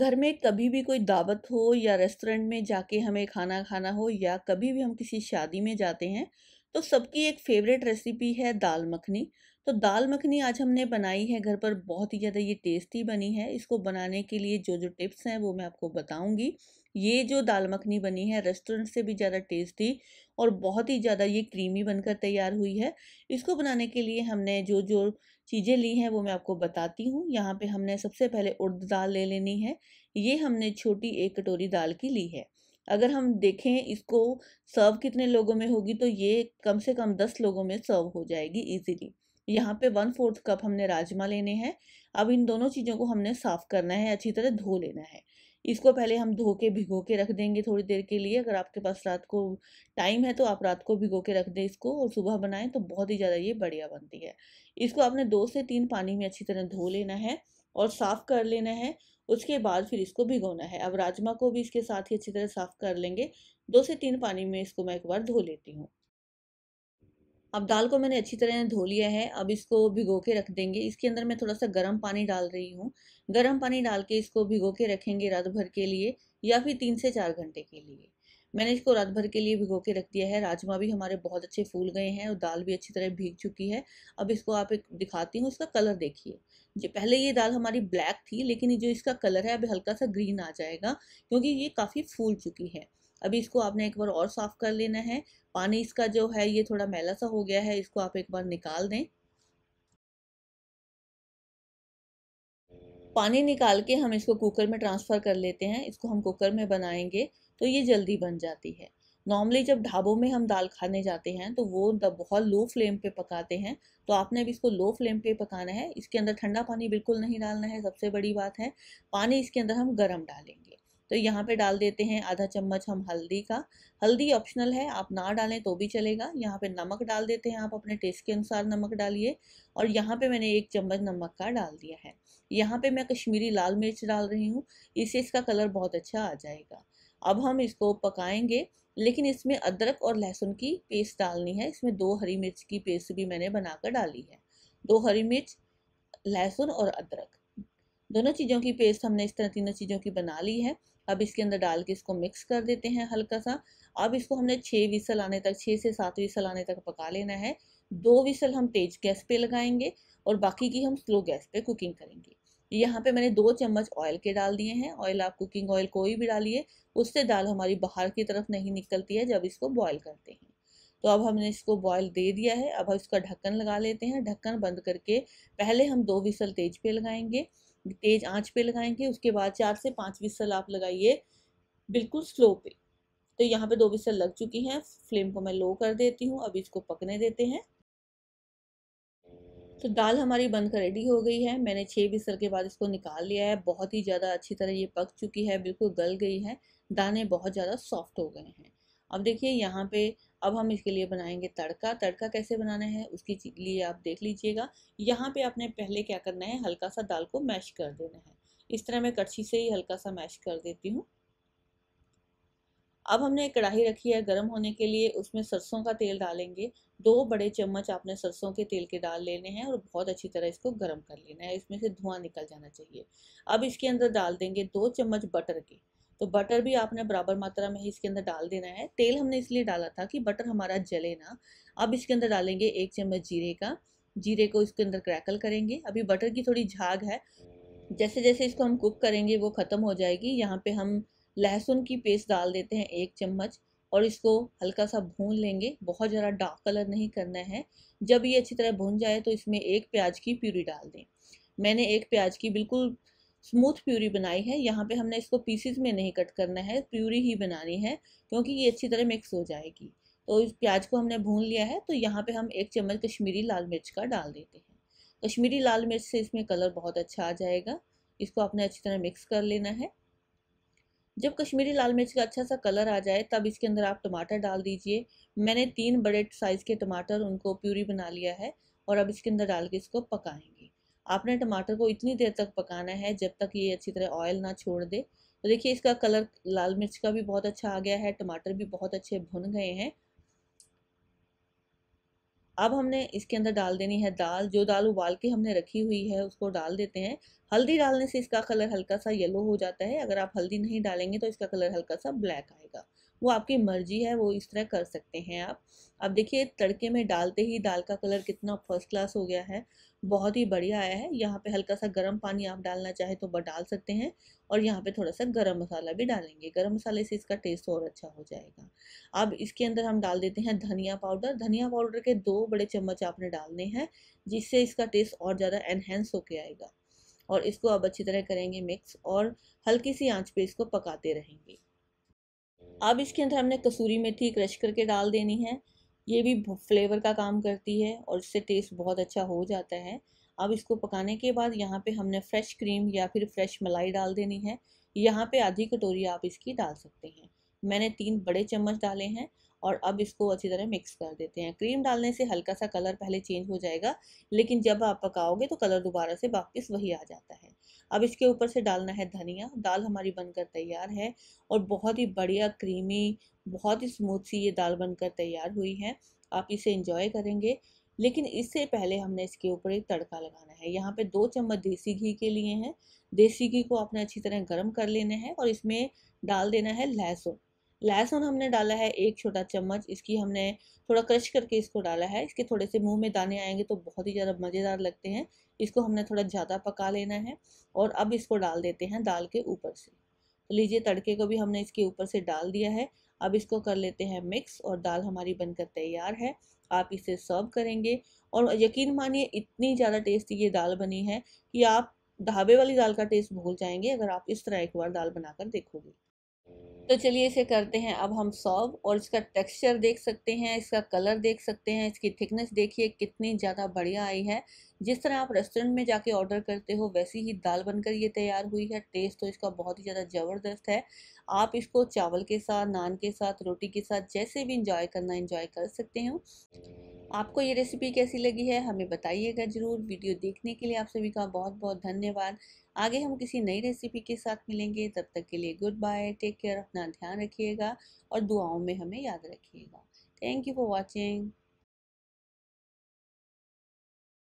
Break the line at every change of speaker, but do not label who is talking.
घर में कभी भी कोई दावत हो या रेस्टोरेंट में जाके हमें खाना खाना हो या कभी भी हम किसी शादी में जाते हैं तो सबकी एक फेवरेट रेसिपी है दाल मखनी तो दाल मखनी आज हमने बनाई है घर पर बहुत ही ज़्यादा ये टेस्टी बनी है इसको बनाने के लिए जो जो टिप्स हैं वो मैं आपको बताऊंगी ये जो दाल मखनी बनी है रेस्टोरेंट से भी ज़्यादा टेस्टी और बहुत ही ज़्यादा ये क्रीमी बनकर तैयार हुई है इसको बनाने के लिए हमने जो जो चीज़ें ली हैं वो मैं आपको बताती हूँ यहाँ पे हमने सबसे पहले उर्द दाल ले लेनी है ये हमने छोटी एक कटोरी दाल की ली है अगर हम देखें इसको सर्व कितने लोगों में होगी तो ये कम से कम दस लोगों में सर्व हो जाएगी ईजीली यहाँ पे वन फोर्थ कप हमने राजमा लेने हैं अब इन दोनों चीज़ों को हमने साफ़ करना है अच्छी तरह धो लेना है इसको पहले हम धो के भिगो के रख देंगे थोड़ी देर के लिए अगर आपके पास रात को टाइम है तो आप रात को भिगो के रख दें इसको और सुबह बनाएं तो बहुत ही ज़्यादा ये बढ़िया बनती है इसको आपने दो से तीन पानी में अच्छी तरह धो लेना है और साफ़ कर लेना है उसके बाद फिर इसको भिगोना है अब राजमा को भी इसके साथ ही अच्छी तरह साफ़ कर लेंगे दो से तीन पानी में इसको मैं एक बार धो लेती हूँ अब दाल को मैंने अच्छी तरह धो लिया है अब इसको भिगो के रख देंगे इसके अंदर मैं थोड़ा सा गर्म पानी डाल रही हूँ गर्म पानी डाल के इसको भिगो के रखेंगे रात भर के लिए या फिर तीन से चार घंटे के लिए मैंने इसको रात भर के लिए भिगो के रख दिया है राजमा भी हमारे बहुत अच्छे फूल गए हैं और दाल भी अच्छी तरह भीग चुकी है अब इसको आप एक दिखाती हूँ इसका कलर देखिए जो पहले ये दाल हमारी ब्लैक थी लेकिन जो इसका कलर है अब हल्का सा ग्रीन आ जाएगा क्योंकि ये काफ़ी फूल चुकी है अभी इसको आपने एक बार और साफ़ कर लेना है पानी इसका जो है ये थोड़ा मैला सा हो गया है इसको आप एक बार निकाल दें पानी निकाल के हम इसको कुकर में ट्रांसफ़र कर लेते हैं इसको हम कुकर में बनाएंगे तो ये जल्दी बन जाती है नॉर्मली जब ढाबों में हम दाल खाने जाते हैं तो वो बहुत लो फ्लेम पे पकाते हैं तो आपने अभी इसको लो फ्लेम पे पकाना है इसके अंदर ठंडा पानी बिल्कुल नहीं डालना है सबसे बड़ी बात है पानी इसके अंदर हम गर्म डालेंगे तो यहाँ पे डाल देते हैं आधा चम्मच हम हल्दी का हल्दी ऑप्शनल है आप ना डालें तो भी चलेगा यहाँ पे नमक डाल देते हैं आप अपने टेस्ट के अनुसार नमक डालिए और यहाँ पे मैंने एक चम्मच नमक का डाल दिया है यहाँ पे मैं कश्मीरी लाल मिर्च डाल रही हूँ इससे इसका कलर बहुत अच्छा आ जाएगा अब हम इसको पकाएंगे लेकिन इसमें अदरक और लहसुन की पेस्ट डालनी है इसमें दो हरी मिर्च की पेस्ट भी मैंने बनाकर डाली है दो हरी मिर्च लहसुन और अदरक दोनों चीज़ों की पेस्ट हमने इस तरह तीनों चीज़ों की बना ली है अब इसके अंदर डाल के इसको मिक्स कर देते हैं हल्का सा अब इसको हमने छः विसल आने तक छः से सात विसल आने तक पका लेना है दो विसल हम तेज गैस पे लगाएंगे और बाकी की हम स्लो गैस पे कुकिंग करेंगे यहाँ पे मैंने दो चम्मच ऑयल के डाल दिए हैं ऑयल आप कुकिंग ऑयल कोई भी डालिए उससे दाल हमारी बाहर की तरफ नहीं निकलती है जब इसको बॉयल करते हैं तो अब हमने इसको बॉयल दे दिया है अब हम इसका ढक्कन लगा लेते हैं ढक्कन बंद करके पहले हम दो विसल तेज पे लगाएंगे तेज़ आंच पे लगाएंगे उसके बाद चार से पांच विसल आप लगाइए बिल्कुल स्लो पे तो यहाँ पे दो विसल लग चुकी हैं फ्लेम को मैं लो कर देती हूँ अब इसको पकने देते हैं तो दाल हमारी बनकर रेडी हो गई है मैंने छः बिसल के बाद इसको निकाल लिया है बहुत ही ज़्यादा अच्छी तरह ये पक चुकी है बिल्कुल गल गई है दाने बहुत ज़्यादा सॉफ्ट हो गए हैं अब देखिए यहाँ पे अब हम इसके लिए बनाएंगे तड़का तड़का कैसे बनाना है उसके लिए आप देख लीजिएगा यहाँ पे आपने पहले क्या करना है हल्का सा दाल को मैश कर देना है इस तरह मैं कड़छी से ही हल्का सा मैश कर देती हूँ अब हमने कढ़ाई रखी है गर्म होने के लिए उसमें सरसों का तेल डालेंगे दो बड़े चम्मच आपने सरसों के तेल के डाल लेने हैं और बहुत अच्छी तरह इसको गर्म कर लेना है इसमें से धुआं निकल जाना चाहिए अब इसके अंदर डाल देंगे दो चम्मच बटर के तो बटर भी आपने बराबर मात्रा में ही इसके अंदर डाल देना है तेल हमने इसलिए डाला था कि बटर हमारा जले ना अब इसके अंदर डालेंगे एक चम्मच जीरे का जीरे को इसके अंदर क्रैकल करेंगे अभी बटर की थोड़ी झाग है जैसे जैसे इसको हम कुक करेंगे वो ख़त्म हो जाएगी यहाँ पे हम लहसुन की पेस्ट डाल देते हैं एक चम्मच और इसको हल्का सा भून लेंगे बहुत ज़्यादा डार्क कलर नहीं करना है जब ये अच्छी तरह भून जाए तो इसमें एक प्याज की प्यूरी डाल दें मैंने एक प्याज की बिल्कुल स्मूथ प्यूरी बनाई है यहाँ पे हमने इसको पीसीज में नहीं कट करना है प्यूरी ही बनानी है क्योंकि ये अच्छी तरह मिक्स हो जाएगी तो इस प्याज को हमने भून लिया है तो यहाँ पे हम एक चम्मच कश्मीरी लाल मिर्च का डाल देते हैं कश्मीरी लाल मिर्च से इसमें कलर बहुत अच्छा आ जाएगा इसको आपने अच्छी तरह मिक्स कर लेना है जब कश्मीरी लाल मिर्च का अच्छा सा कलर आ जाए तब इसके अंदर आप टमाटर डाल दीजिए मैंने तीन बड़े साइज़ के टमाटर उनको प्यूरी बना लिया है और अब इसके अंदर डाल के इसको पकाएंगे आपने टमाटर को इतनी देर तक पकाना है जब तक ये अच्छी तरह ऑयल ना छोड़ दे तो देखिए इसका कलर लाल मिर्च का भी बहुत अच्छा आ गया है टमाटर भी बहुत अच्छे भुन गए हैं अब हमने इसके अंदर डाल देनी है दाल जो दाल उबाल के हमने रखी हुई है उसको डाल देते हैं हल्दी डालने से इसका कलर हल्का सा येलो हो जाता है अगर आप हल्दी नहीं डालेंगे तो इसका कलर हल्का सा ब्लैक आएगा वो आपकी मर्जी है वो इस तरह कर सकते हैं आप अब देखिए तड़के में डालते ही दाल का कलर कितना फर्स्ट क्लास हो गया है बहुत ही बढ़िया आया है यहाँ पे हल्का सा गर्म पानी आप डालना चाहे तो डाल सकते हैं और यहाँ पे थोड़ा सा गरम मसाला भी डालेंगे गरम मसाले से इसका टेस्ट और अच्छा हो जाएगा अब इसके अंदर हम डाल देते हैं धनिया पाउडर धनिया पाउडर के दो बड़े चम्मच आपने डालने हैं जिससे इसका टेस्ट और ज़्यादा एनहेंस होके आएगा और इसको आप अच्छी तरह करेंगे मिक्स और हल्की सी आँच पर इसको पकाते रहेंगे अब इसके अंदर हमने कसूरी मेथी क्रश करके डाल देनी है ये भी फ्लेवर का काम करती है और इससे टेस्ट बहुत अच्छा हो जाता है अब इसको पकाने के बाद यहाँ पे हमने फ्रेश क्रीम या फिर फ्रेश मलाई डाल देनी है यहाँ पे आधी कटोरी आप इसकी डाल सकते हैं मैंने तीन बड़े चम्मच डाले हैं और अब इसको अच्छी तरह मिक्स कर देते हैं क्रीम डालने से हल्का सा कलर पहले चेंज हो जाएगा लेकिन जब आप पकाओगे तो कलर दोबारा से वापस वही आ जाता है अब इसके ऊपर से डालना है धनिया दाल हमारी बनकर तैयार है और बहुत ही बढ़िया क्रीमी बहुत ही स्मूथ सी ये दाल बनकर तैयार हुई है आप इसे इंजॉय करेंगे लेकिन इससे पहले हमने इसके ऊपर एक तड़का लगाना है यहाँ पे दो चम्मच देसी घी के लिए हैं देसी घी को आपने अच्छी तरह गर्म कर लेना है और इसमें डाल देना है लहसुन लहसुन हमने डाला है एक छोटा चम्मच इसकी हमने थोड़ा क्रश करके इसको डाला है इसके थोड़े से मुंह में दाने आएंगे तो बहुत ही ज़्यादा मज़ेदार लगते हैं इसको हमने थोड़ा ज़्यादा पका लेना है और अब इसको डाल देते हैं दाल के ऊपर से तो लीजिए तड़के को भी हमने इसके ऊपर से डाल दिया है अब इसको कर लेते हैं मिक्स और दाल हमारी बनकर तैयार है आप इसे सर्व करेंगे और यकीन मानिए इतनी ज़्यादा टेस्टी ये दाल बनी है कि आप ढाबे वाली दाल का टेस्ट भूल जाएंगे अगर आप इस तरह एक बार दाल बनाकर देखोगे तो चलिए इसे करते हैं अब हम सॉल्व और इसका टेक्सचर देख सकते हैं इसका कलर देख सकते हैं इसकी थिकनेस देखिए कितनी ज़्यादा बढ़िया आई है जिस तरह आप रेस्टोरेंट में जाके ऑर्डर करते हो वैसी ही दाल बनकर ये तैयार हुई है टेस्ट तो इसका बहुत ही ज़्यादा ज़बरदस्त है आप इसको चावल के साथ नान के साथ रोटी के साथ जैसे भी इंजॉय करना इंजॉय कर सकते हो आपको ये रेसिपी कैसी लगी है हमें बताइएगा ज़रूर वीडियो देखने के लिए आप सभी का बहुत बहुत धन्यवाद आगे हम किसी नई रेसिपी के साथ मिलेंगे तब तक के लिए गुड बाय टेक केयर अपना ध्यान रखिएगा और दुआओं में हमें याद रखिएगा थैंक यू फॉर वॉचिंग